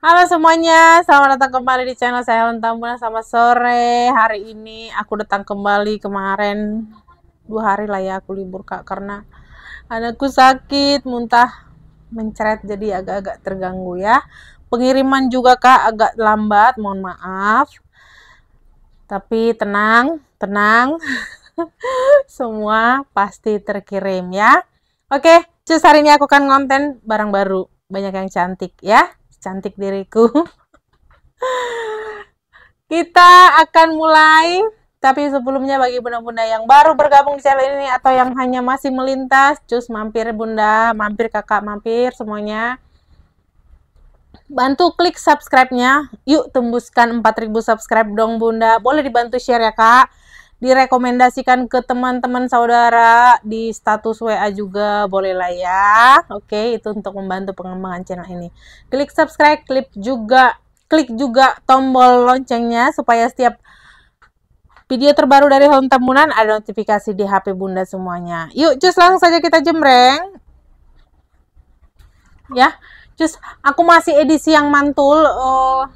Halo semuanya, selamat datang kembali di channel saya Helen Tambunan sama sore. Hari ini aku datang kembali kemarin dua hari lah ya aku libur kak karena anakku sakit, muntah, mencret jadi agak-agak terganggu ya. Pengiriman juga kak agak lambat, mohon maaf. Tapi tenang, tenang. Semua pasti terkirim ya. Oke, cus hari ini aku akan konten barang baru. Banyak yang cantik ya cantik diriku kita akan mulai tapi sebelumnya bagi bunda-bunda yang baru bergabung di channel ini atau yang hanya masih melintas, cus mampir bunda, mampir kakak, mampir semuanya. Bantu klik subscribe-nya. Yuk tembuskan 4000 subscribe dong bunda. Boleh dibantu share ya kak direkomendasikan ke teman-teman saudara di status WA juga boleh lah ya. Oke, itu untuk membantu pengembangan channel ini. Klik subscribe, klik juga klik juga tombol loncengnya supaya setiap video terbaru dari Home Temunan ada notifikasi di HP Bunda semuanya. Yuk, cus langsung saja kita jemreng. Ya, cus aku masih edisi yang mantul. Uh,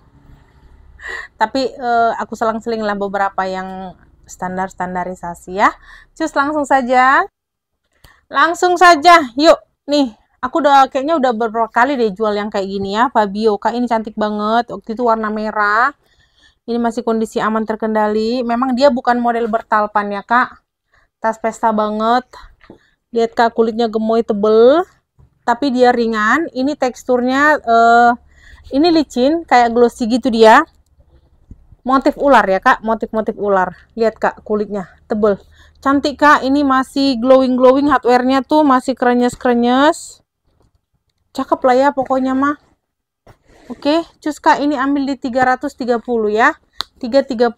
tapi uh, aku selang-seling lah beberapa yang standar-standarisasi ya. Cus langsung saja. Langsung saja, yuk. Nih, aku udah kayaknya udah beberapa kali deh jual yang kayak gini ya. Fabio, Kak ini cantik banget. Waktu itu warna merah. Ini masih kondisi aman terkendali. Memang dia bukan model bertalpan ya, Kak. Tas pesta banget. Lihat Kak, kulitnya gemoy tebel. Tapi dia ringan. Ini teksturnya, uh, ini licin. Kayak glossy gitu dia motif ular ya kak motif-motif ular lihat kak kulitnya tebel cantik kak ini masih glowing-glowing hardwarenya tuh masih krenyes-krenyes cakep lah ya pokoknya mah oke cus kak ini ambil di 330 ya 330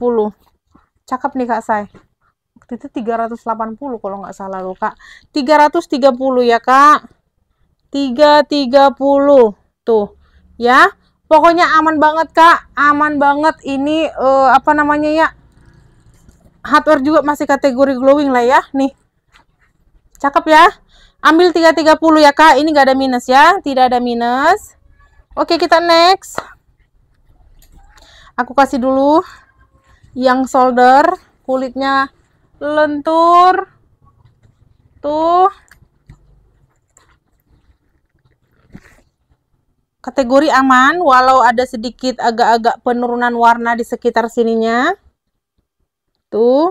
cakep nih kak saya waktu itu 380 kalau nggak salah loh kak 330 ya kak 330 tuh ya Pokoknya aman banget kak, aman banget ini uh, apa namanya ya hardware juga masih kategori glowing lah ya, nih cakep ya. Ambil 330 ya kak, ini gak ada minus ya, tidak ada minus. Oke kita next. Aku kasih dulu yang solder kulitnya lentur tuh kategori aman walau ada sedikit agak-agak penurunan warna di sekitar sininya tuh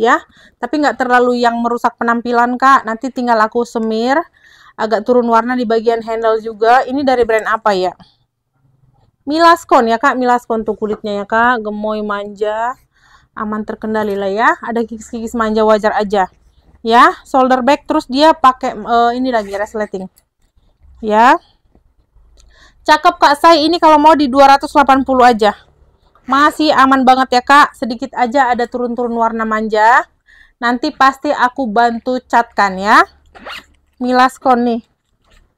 ya tapi nggak terlalu yang merusak penampilan kak nanti tinggal aku semir agak turun warna di bagian handle juga ini dari brand apa ya Milaskon ya kak Milaskon tuh kulitnya ya kak gemoy manja aman terkendali lah ya ada kikis-kikis manja wajar aja ya shoulder bag terus dia pakai uh, ini lagi resleting ya Cakep Kak saya ini kalau mau di 280 aja. Masih aman banget ya Kak, sedikit aja ada turun-turun warna manja. Nanti pasti aku bantu catkan ya. Milaskon nih.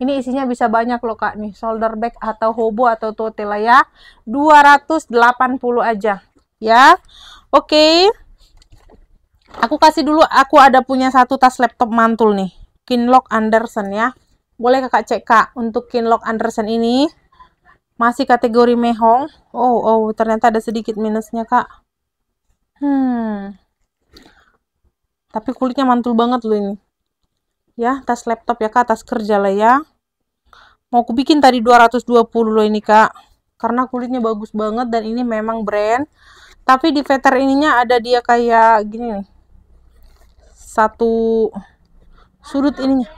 Ini isinya bisa banyak loh Kak nih, shoulder bag atau hobo atau tote lah ya. 280 aja ya. Oke. Aku kasih dulu, aku ada punya satu tas laptop mantul nih. Kinlock Anderson ya boleh kakak cek kak untuk Kinlock Anderson ini masih kategori mehong oh oh ternyata ada sedikit minusnya kak hmm tapi kulitnya mantul banget loh ini ya tas laptop ya kak tas kerja lah ya mau aku bikin tadi 220 loh ini kak karena kulitnya bagus banget dan ini memang brand tapi di veter ininya ada dia kayak gini nih satu sudut ininya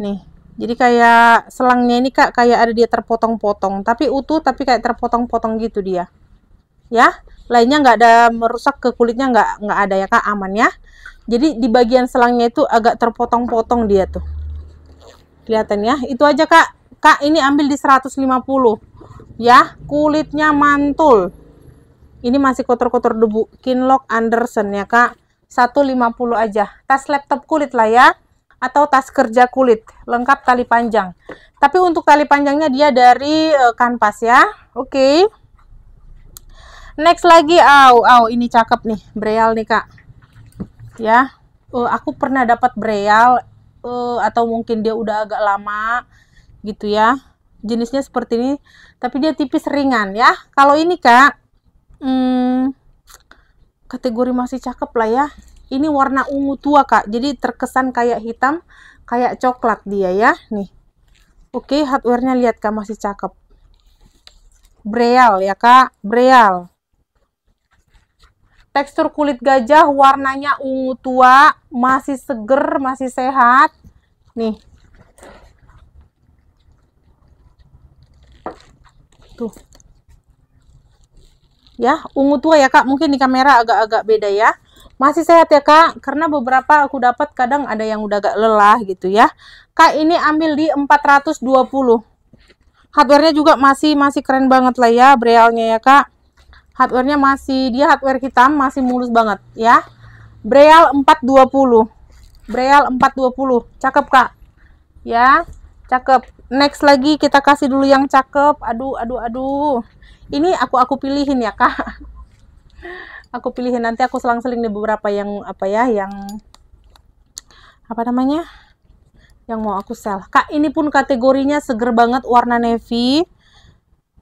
nih jadi kayak selangnya ini kak kayak ada dia terpotong-potong tapi utuh tapi kayak terpotong-potong gitu dia ya lainnya nggak ada merusak ke kulitnya nggak nggak ada ya kak aman ya jadi di bagian selangnya itu agak terpotong-potong dia tuh kelihatan ya itu aja kak kak ini ambil di 150 ya kulitnya mantul ini masih kotor-kotor debu Kinlock Anderson ya kak 150 aja tas laptop kulit lah ya atau tas kerja kulit lengkap tali panjang tapi untuk tali panjangnya dia dari uh, kanvas ya oke okay. next lagi aw aw ini cakep nih breal nih kak ya uh, aku pernah dapat breal uh, atau mungkin dia udah agak lama gitu ya jenisnya seperti ini tapi dia tipis ringan ya kalau ini kak hmm, kategori masih cakep lah ya ini warna ungu tua kak jadi terkesan kayak hitam kayak coklat dia ya nih oke okay, hardwarenya lihat kak masih cakep breal ya kak breal tekstur kulit gajah warnanya ungu tua masih seger masih sehat nih tuh ya ungu tua ya kak mungkin di kamera agak-agak beda ya masih sehat ya Kak, karena beberapa aku dapat kadang ada yang udah agak lelah gitu ya. Kak ini ambil di 420. Hardwarenya juga masih masih keren banget lah ya brealnya ya Kak. Hardwarenya masih dia hardware hitam masih mulus banget ya. Breal 420. Breal 420. Cakep Kak. Ya, cakep. Next lagi kita kasih dulu yang cakep. Aduh, aduh, aduh. Ini aku aku pilihin ya Kak. aku pilihin nanti aku selang-seling nih beberapa yang apa ya yang apa namanya yang mau aku sel, kak ini pun kategorinya seger banget warna navy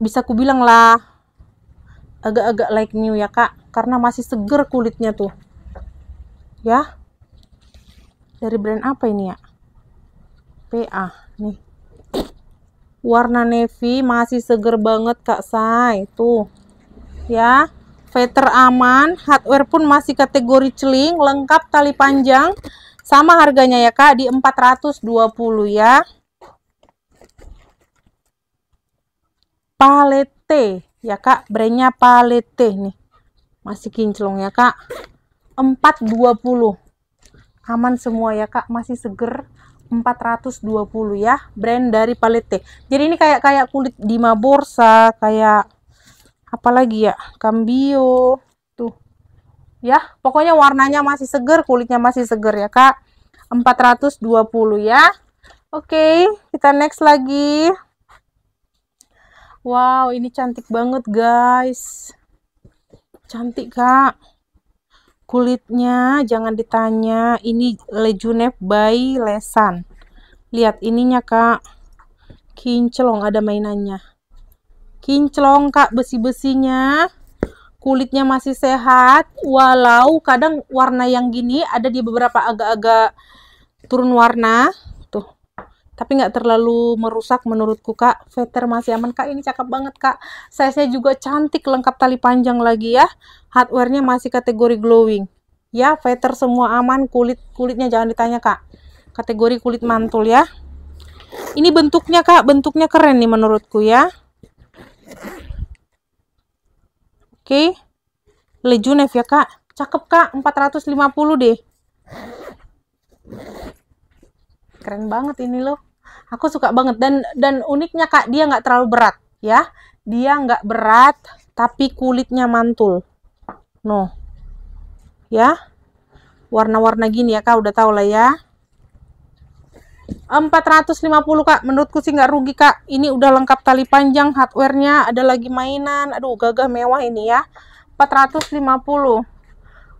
bisa aku bilang lah agak-agak like new ya kak karena masih seger kulitnya tuh ya dari brand apa ini ya PA nih warna navy masih seger banget kak say tuh ya Veter aman, hardware pun masih kategori celing, lengkap tali panjang. Sama harganya ya Kak, di 420 ya. Palete ya Kak, brandnya Palete nih. Masih kinclong ya Kak. 420. Aman semua ya Kak, masih seger. 420 ya, brand dari Palete. Jadi ini kayak kayak kulit di Maborsa, kayak apalagi ya cambio tuh ya pokoknya warnanya masih seger kulitnya masih seger ya kak 420 ya oke kita next lagi wow ini cantik banget guys cantik kak kulitnya jangan ditanya ini lejunep by lesan lihat ininya kak kinclong ada mainannya kinclong kak besi-besinya kulitnya masih sehat walau kadang warna yang gini ada di beberapa agak-agak turun warna tuh tapi nggak terlalu merusak menurutku kak veter masih aman kak ini cakep banget kak size-nya juga cantik lengkap tali panjang lagi ya hardwarenya masih kategori glowing ya veter semua aman kulit kulitnya jangan ditanya kak kategori kulit mantul ya ini bentuknya kak bentuknya keren nih menurutku ya Oke. Okay. Junev ya, Kak. Cakep, Kak. 450 deh. Keren banget ini loh. Aku suka banget dan dan uniknya Kak, dia nggak terlalu berat ya. Dia nggak berat tapi kulitnya mantul. Noh. Ya. Warna-warna gini ya, Kak, udah tau lah ya. 450 kak menurutku sih nggak rugi kak ini udah lengkap tali panjang hardwarenya ada lagi mainan aduh gagah mewah ini ya 450 oke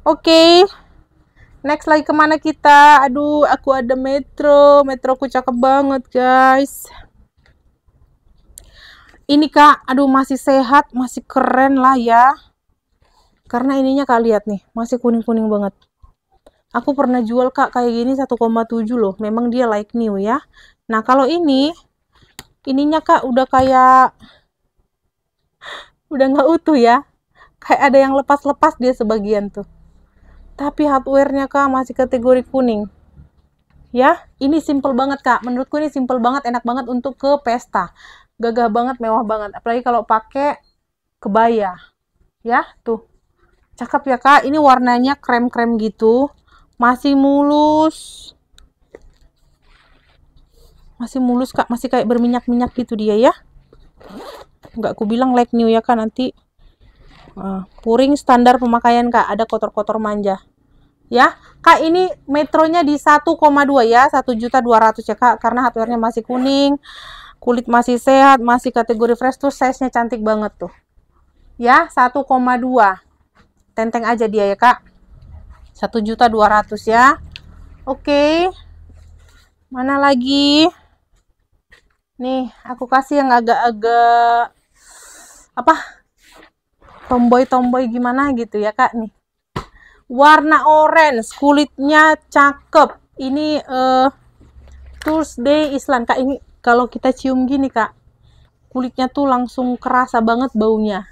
okay. next lagi kemana kita aduh aku ada metro metro metroku cakep banget guys ini kak aduh masih sehat masih keren lah ya karena ininya kak lihat nih masih kuning-kuning banget Aku pernah jual kak kayak gini 1,7 loh. Memang dia like new ya. Nah kalau ini, ininya kak udah kayak udah nggak utuh ya. Kayak ada yang lepas-lepas dia sebagian tuh. Tapi hardwarenya kak masih kategori kuning. Ya, ini simple banget kak. Menurutku ini simple banget, enak banget untuk ke pesta. Gagah banget, mewah banget. Apalagi kalau pakai kebaya. Ya, tuh. Cakep ya kak. Ini warnanya krem-krem gitu masih mulus masih mulus kak masih kayak berminyak-minyak gitu dia ya Enggak aku bilang like new ya kan nanti uh, puring standar pemakaian kak ada kotor-kotor manja ya kak ini metronya di 1,2 ya 1 juta 200 ya kak karena hardwarenya masih kuning kulit masih sehat masih kategori fresh tuh size nya cantik banget tuh ya 1,2 tenteng aja dia ya kak 1 juta 200 ya oke mana lagi nih aku kasih yang agak-agak apa tomboy-tomboy gimana gitu ya kak nih warna orange kulitnya cakep ini uh, Tuesday Island kak ini kalau kita cium gini kak kulitnya tuh langsung kerasa banget baunya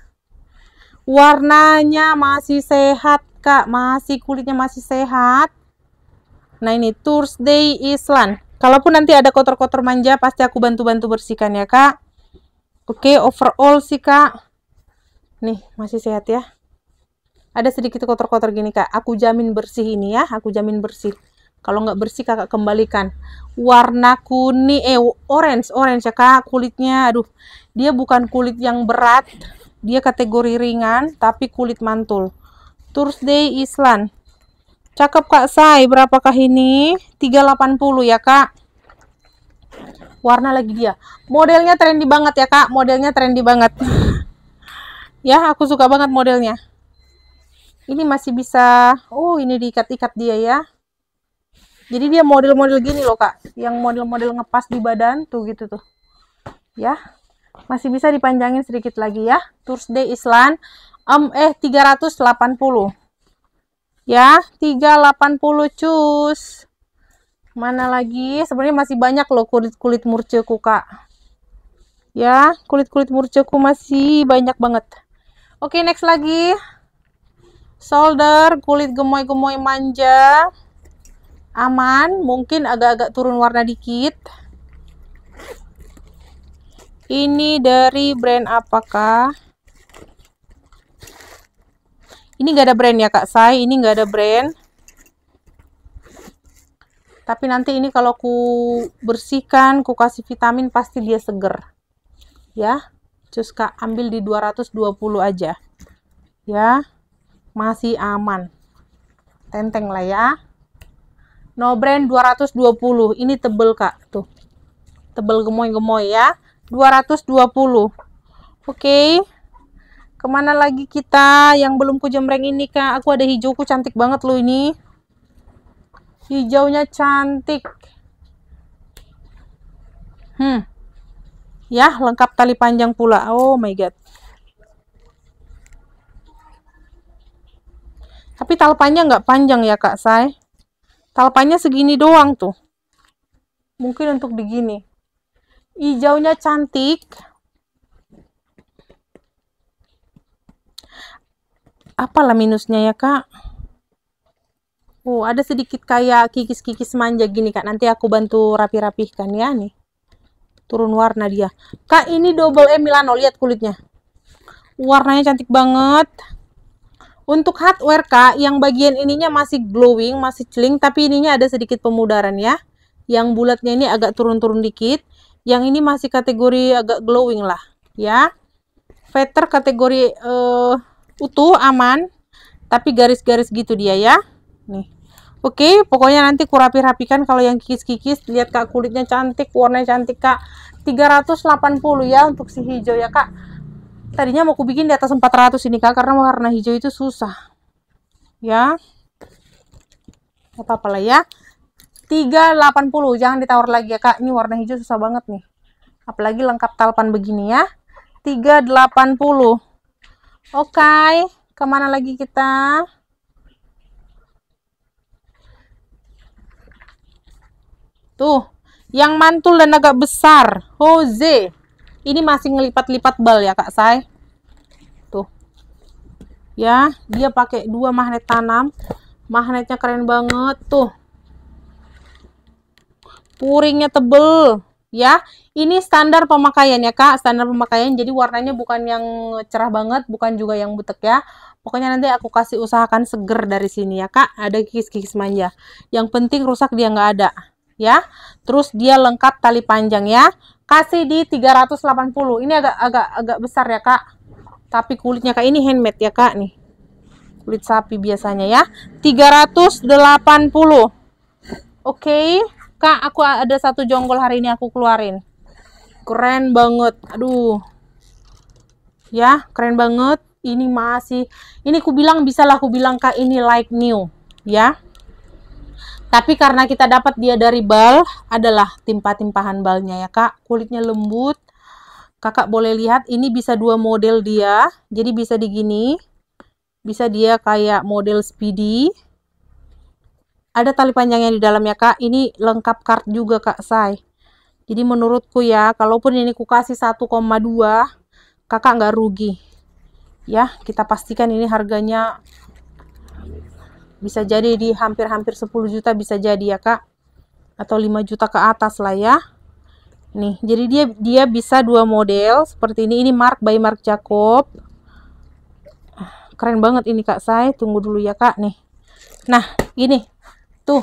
warnanya masih sehat Kak, masih kulitnya masih sehat. Nah, ini Thursday Island. Kalaupun nanti ada kotor-kotor manja, pasti aku bantu-bantu bersihkan ya, Kak. Oke, okay, overall sih, Kak. Nih, masih sehat ya. Ada sedikit kotor-kotor gini, Kak. Aku jamin bersih ini ya, aku jamin bersih. Kalau nggak bersih, Kakak kembalikan. Warna kuning, eh, orange, orange ya, Kak. Kulitnya, aduh, dia bukan kulit yang berat. Dia kategori ringan, tapi kulit mantul. Thursday Island. Cakep Kak Sai, berapakah ini? 380 ya Kak. Warna lagi dia. Modelnya trendy banget ya Kak, modelnya trendy banget. ya, aku suka banget modelnya. Ini masih bisa, oh ini diikat-ikat dia ya. Jadi dia model-model gini loh Kak, yang model-model ngepas di badan tuh gitu tuh. Ya, masih bisa dipanjangin sedikit lagi ya. Thursday Island um, eh 380 ya 380 cus mana lagi sebenarnya masih banyak loh kulit-kulit murceku kak ya kulit-kulit murceku masih banyak banget oke next lagi solder kulit gemoy-gemoy manja aman mungkin agak-agak turun warna dikit ini dari brand apakah ini nggak ada brand ya Kak Sai, ini nggak ada brand. Tapi nanti ini kalau ku bersihkan, ku kasih vitamin pasti dia seger. Ya. Cus Kak ambil di 220 aja. Ya. Masih aman. Tenteng lah ya. No brand 220. Ini tebel Kak, tuh. Tebel gemoy-gemoy ya. 220. Oke. Okay. Kemana lagi kita yang belum ku jembreng ini, Kak? Aku ada hijauku cantik banget loh ini. Hijaunya cantik. Hmm. Ya, lengkap tali panjang pula. Oh my God. Tapi talpanya nggak panjang ya, Kak Say. Talpanya segini doang tuh. Mungkin untuk begini. Hijaunya cantik. apalah minusnya ya kak Oh, ada sedikit kayak kikis-kikis manja gini, Kak. Nanti aku bantu rapi-rapihkan ya, nih. Turun warna dia. Kak, ini double M Milano. Lihat kulitnya. Warnanya cantik banget. Untuk hardware, Kak, yang bagian ininya masih glowing, masih celing. Tapi ininya ada sedikit pemudaran ya. Yang bulatnya ini agak turun-turun dikit. Yang ini masih kategori agak glowing lah. Ya. Veter kategori... Uh, utuh aman tapi garis-garis gitu dia ya nih oke pokoknya nanti kurapi rapikan kalau yang kikis-kikis lihat kak kulitnya cantik warnanya cantik kak 380 ya untuk si hijau ya kak tadinya mau aku bikin di atas 400 ini kak karena warna hijau itu susah ya apa ya ya 380 jangan ditawar lagi ya kak ini warna hijau susah banget nih apalagi lengkap talpan begini ya 380 Oke, okay, kemana lagi kita? Tuh, yang mantul dan agak besar, Jose. Ini masih ngelipat-lipat bal ya, Kak Sai. Tuh. Ya, dia pakai dua magnet tanam. Magnetnya keren banget, tuh. Puringnya tebel ya. Ini standar pemakaian ya Kak, standar pemakaian. Jadi warnanya bukan yang cerah banget, bukan juga yang butek ya. Pokoknya nanti aku kasih usahakan seger dari sini ya Kak. Ada kikis-kikis manja. Yang penting rusak dia nggak ada ya. Terus dia lengkap tali panjang ya. Kasih di 380. Ini agak agak agak besar ya Kak. Tapi kulitnya Kak ini handmade ya Kak nih. Kulit sapi biasanya ya. 380. Oke. Okay. Kak, aku ada satu jonggol hari ini aku keluarin. Keren banget. Aduh. Ya, keren banget. Ini masih ini ku bilang bisalah aku bilang Kak ini like new, ya. Tapi karena kita dapat dia dari bal adalah timpa-timpahan balnya ya, Kak. Kulitnya lembut. Kakak boleh lihat ini bisa dua model dia. Jadi bisa digini. Bisa dia kayak model speedy ada tali panjangnya di dalam ya kak ini lengkap card juga kak say jadi menurutku ya kalaupun ini ku kasih 1,2 kakak nggak rugi ya kita pastikan ini harganya bisa jadi di hampir-hampir 10 juta bisa jadi ya kak atau 5 juta ke atas lah ya nih jadi dia dia bisa dua model seperti ini ini Mark by Mark Jacob keren banget ini kak saya tunggu dulu ya kak nih nah ini Tuh,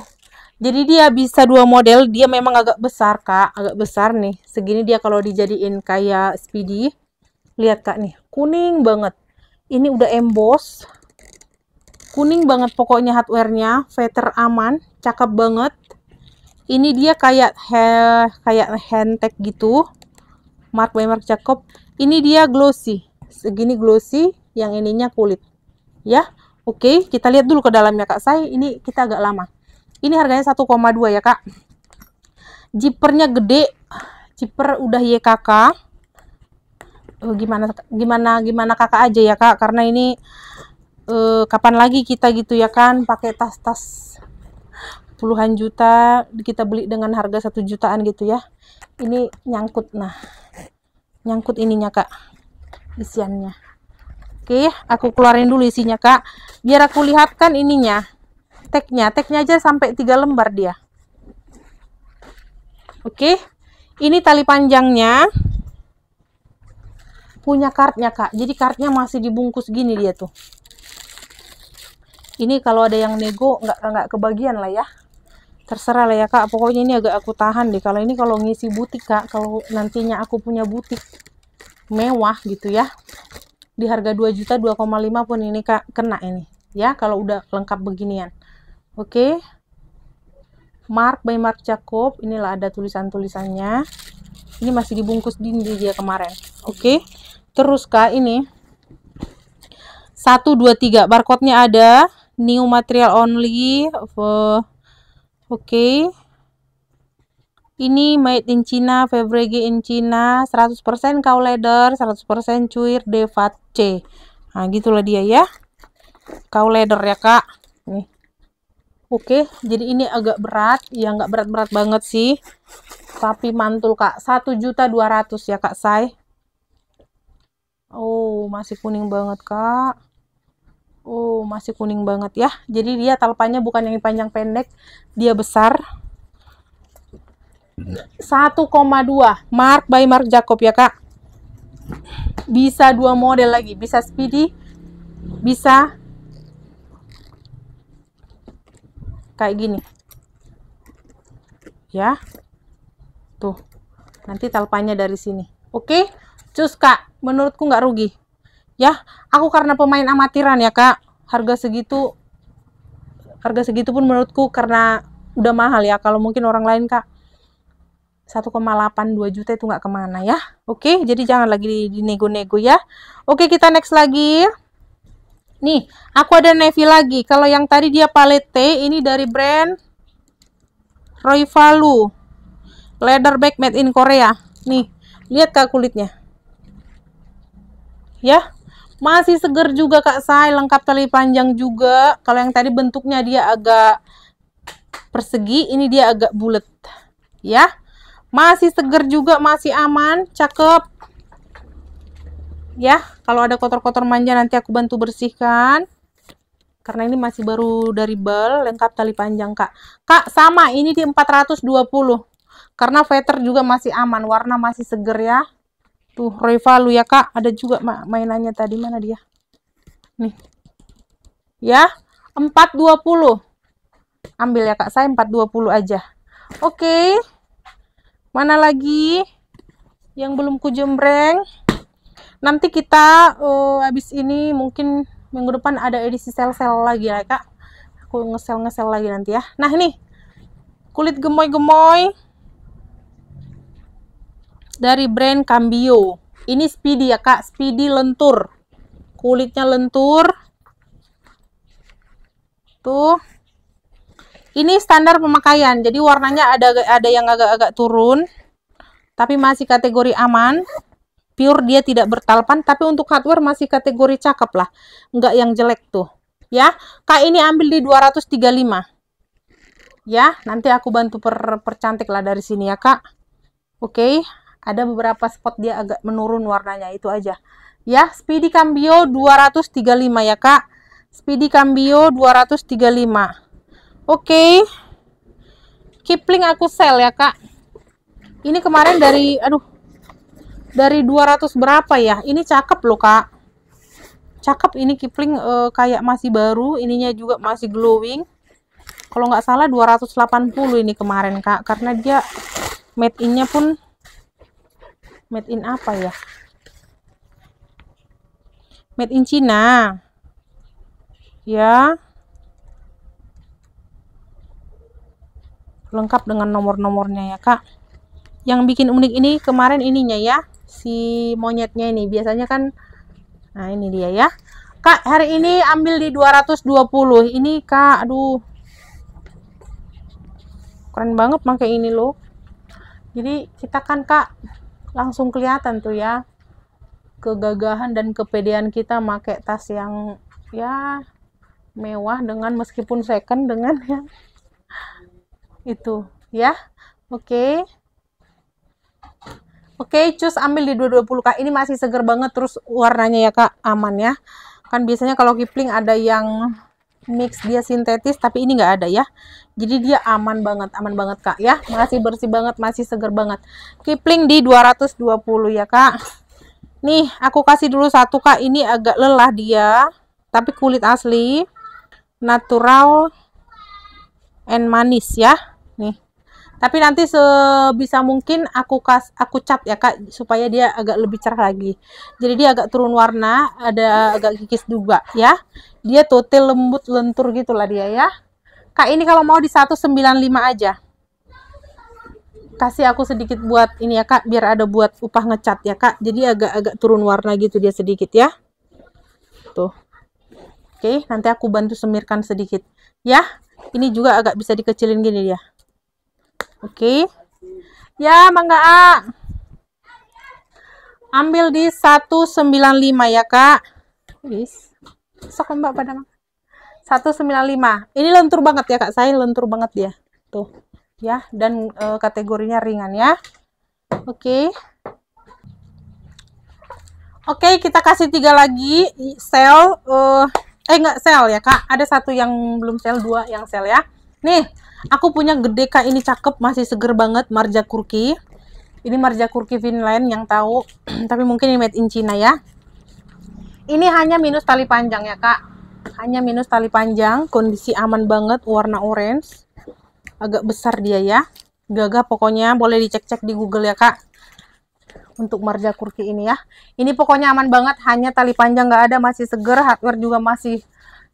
jadi dia bisa dua model. Dia memang agak besar, Kak. Agak besar nih. Segini dia kalau dijadiin kayak speedy. Lihat, Kak, nih. Kuning banget. Ini udah emboss. Kuning banget pokoknya hardwarenya nya Veter aman. Cakep banget. Ini dia kayak he, kayak handtag gitu. Mark by Mark cakep. Ini dia glossy. Segini glossy. Yang ininya kulit. Ya. Oke, kita lihat dulu ke dalamnya, Kak. Saya ini kita agak lama. Ini harganya 1,2 ya, Kak. Jipernya gede. Jiper udah YKK. Uh, oh, gimana gimana gimana Kakak aja ya, Kak, karena ini uh, kapan lagi kita gitu ya kan pakai tas-tas puluhan juta kita beli dengan harga satu jutaan gitu ya ini nyangkut nah nyangkut ininya kak isiannya oke aku keluarin dulu isinya kak biar aku lihatkan ininya teknya teknya aja sampai tiga lembar dia oke ini tali panjangnya punya kartnya kak jadi kartnya masih dibungkus gini dia tuh ini kalau ada yang nego nggak nggak kebagian lah ya terserah lah ya kak pokoknya ini agak aku tahan deh kalau ini kalau ngisi butik kak kalau nantinya aku punya butik mewah gitu ya di harga 2 juta 2,5 pun ini kak kena ini ya kalau udah lengkap beginian oke okay. Mark by Mark Jacob inilah ada tulisan-tulisannya ini masih dibungkus dindi dia kemarin oke okay. terus kak ini tiga. barcode-nya ada new material only oke okay. ini made in China Fabric in China 100% cow leather 100% cuir devat C nah gitulah dia ya cow leather ya kak Oke, jadi ini agak berat, ya nggak berat-berat banget sih. Tapi mantul Kak, juta 1.200 ya Kak Sai. Oh, masih kuning banget Kak. Oh, masih kuning banget ya. Jadi dia talpanya bukan yang panjang pendek, dia besar. 1,2 Mark by Mark Jacob ya Kak. Bisa dua model lagi, bisa speedy, bisa kayak gini ya tuh nanti talpanya dari sini oke cus kak menurutku nggak rugi ya aku karena pemain amatiran ya kak harga segitu harga segitu pun menurutku karena udah mahal ya kalau mungkin orang lain kak 1,82 juta itu nggak kemana ya oke jadi jangan lagi dinego-nego ya oke kita next lagi Nih, aku ada navy lagi. Kalau yang tadi dia palet ini dari brand Royvalu. Leather bag made in Korea. Nih, lihat kak kulitnya. Ya, masih seger juga kak Sai. Lengkap tali panjang juga. Kalau yang tadi bentuknya dia agak persegi, ini dia agak bulat. Ya, masih seger juga, masih aman, cakep ya kalau ada kotor-kotor manja nanti aku bantu bersihkan karena ini masih baru dari bel lengkap tali panjang kak kak sama ini di 420 karena veter juga masih aman warna masih seger ya tuh Reva lu ya kak ada juga mainannya tadi mana dia nih ya 420 ambil ya kak saya 420 aja oke okay. mana lagi yang belum kujembreng nanti kita uh, abis ini mungkin minggu depan ada edisi sel-sel lagi ya kak aku ngesel-ngesel lagi nanti ya nah ini kulit gemoy-gemoy dari brand Cambio ini speedy ya kak speedy lentur kulitnya lentur tuh ini standar pemakaian jadi warnanya ada ada yang agak-agak turun tapi masih kategori aman pure dia tidak bertalpan tapi untuk hardware masih kategori cakep lah enggak yang jelek tuh ya kak ini ambil di 235 ya nanti aku bantu per percantik lah dari sini ya kak oke okay. ada beberapa spot dia agak menurun warnanya itu aja ya speedy cambio 235 ya kak speedy cambio 235 oke okay. kipling aku sel ya kak ini kemarin dari aduh dari 200 berapa ya ini cakep loh kak cakep ini kipling uh, kayak masih baru ininya juga masih glowing kalau nggak salah 280 ini kemarin kak karena dia made innya pun made in apa ya made in Cina ya lengkap dengan nomor-nomornya ya kak yang bikin unik ini kemarin ininya ya si monyetnya ini biasanya kan nah ini dia ya Kak hari ini ambil di 220 ini Kak aduh keren banget pakai ini loh jadi kita kan Kak langsung kelihatan tuh ya kegagahan dan kepedean kita pakai tas yang ya mewah dengan meskipun second dengan yang itu ya oke okay. Oke, cus ambil di 220K. Ini masih seger banget terus warnanya ya Kak, aman ya. Kan biasanya kalau kipling ada yang mix dia sintetis tapi ini nggak ada ya. Jadi dia aman banget, aman banget Kak ya. Masih bersih banget, masih seger banget. Kipling di 220 ya Kak. Nih, aku kasih dulu satu Kak. Ini agak lelah dia, tapi kulit asli, natural and manis ya. Tapi nanti sebisa mungkin aku kas aku cat ya Kak supaya dia agak lebih cerah lagi. Jadi dia agak turun warna, ada agak kikis juga ya. Dia total lembut lentur gitulah dia ya. Kak ini kalau mau di 195 aja. Kasih aku sedikit buat ini ya Kak biar ada buat upah ngecat ya Kak. Jadi agak-agak turun warna gitu dia sedikit ya. Tuh. Oke, nanti aku bantu semirkan sedikit ya. Ini juga agak bisa dikecilin gini dia. Oke. Okay. Ya, Mangga A. Ambil di 195 ya, Kak. Wis. Sok Mbak pada 195. Ini lentur banget ya, Kak. Saya lentur banget dia. Tuh. Ya, dan e, kategorinya ringan ya. Oke. Okay. Oke, okay, kita kasih tiga lagi sel uh, eh enggak sel ya, Kak. Ada satu yang belum sel, dua yang sel ya. Nih, Aku punya gede kak ini cakep masih seger banget marja kurki. Ini marja kurki Finland yang tahu, tapi mungkin ini made in China ya. Ini hanya minus tali panjang ya kak. Hanya minus tali panjang, kondisi aman banget, warna orange. Agak besar dia ya. Gagah pokoknya boleh dicek-cek di Google ya kak untuk marja kurki ini ya. Ini pokoknya aman banget, hanya tali panjang gak ada, masih seger, hardware juga masih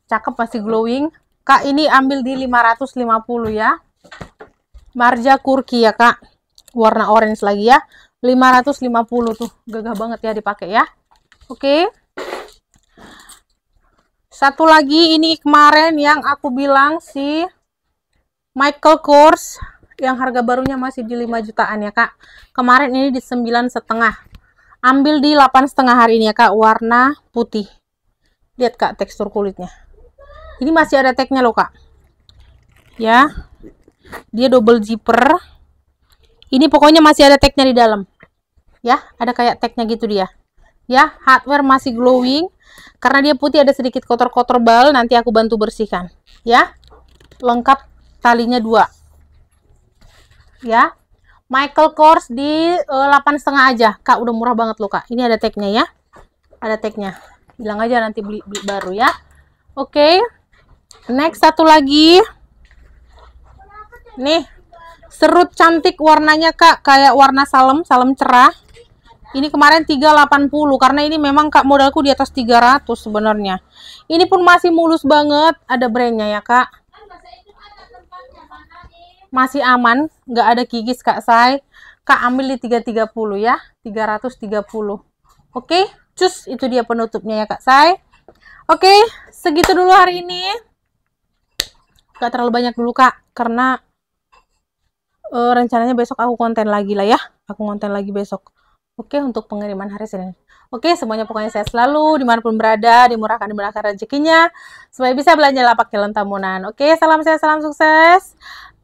cakep, masih glowing. Kak ini ambil di 550 ya. Marja Kurki ya kak. Warna orange lagi ya. 550 tuh. Gagah banget ya dipakai ya. Oke. Satu lagi ini kemarin yang aku bilang si Michael Kors yang harga barunya masih di 5 jutaan ya kak. Kemarin ini di 9 setengah. Ambil di 8 setengah hari ini ya kak. Warna putih. Lihat kak tekstur kulitnya ini masih ada tagnya loh kak ya dia double zipper ini pokoknya masih ada tagnya di dalam ya ada kayak tagnya gitu dia ya hardware masih glowing karena dia putih ada sedikit kotor-kotor bal nanti aku bantu bersihkan ya lengkap talinya dua ya Michael Kors di delapan eh, setengah aja kak udah murah banget loh kak ini ada tagnya ya ada tagnya bilang aja nanti beli, beli baru ya oke okay next satu lagi nih serut cantik warnanya kak kayak warna salem salem cerah ini kemarin 380 karena ini memang kak modalku di atas 300 sebenarnya ini pun masih mulus banget ada brandnya ya kak masih aman nggak ada kikis kak say kak ambil di 330 ya 330 oke okay? cus itu dia penutupnya ya kak say oke okay, segitu dulu hari ini gak terlalu banyak dulu kak karena uh, rencananya besok aku konten lagi lah ya aku konten lagi besok oke untuk pengiriman hari Senin oke semuanya pokoknya saya selalu dimanapun berada dimurahkan dimurahkan rezekinya supaya bisa belanja lapak jalan tamunan oke salam saya salam sukses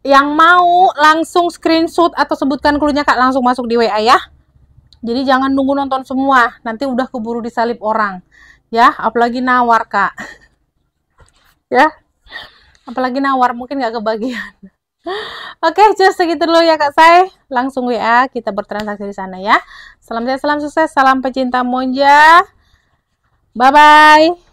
yang mau langsung screenshot atau sebutkan klunya kak langsung masuk di WA ya jadi jangan nunggu nonton semua nanti udah keburu disalip orang ya apalagi nawar kak ya apalagi nawar mungkin nggak kebagian Oke, okay, just segitu dulu ya Kak Sai. Langsung WA, kita bertransaksi di sana ya. Salam sehat, salam sukses, salam pecinta Monja. Bye-bye.